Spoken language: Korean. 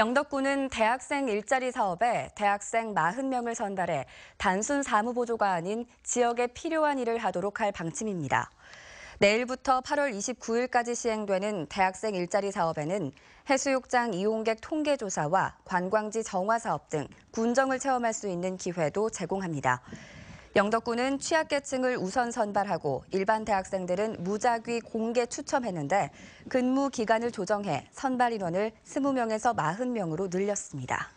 영덕군은 대학생 일자리 사업에 대학생 40명을 선발해 단순 사무보조가 아닌 지역에 필요한 일을 하도록 할 방침입니다. 내일부터 8월 29일까지 시행되는 대학생 일자리 사업에는 해수욕장 이용객 통계조사와 관광지 정화 사업 등 군정을 체험할 수 있는 기회도 제공합니다. 영덕군은 취약계층을 우선 선발하고 일반 대학생들은 무작위 공개 추첨했는데 근무 기간을 조정해 선발 인원을 20명에서 40명으로 늘렸습니다.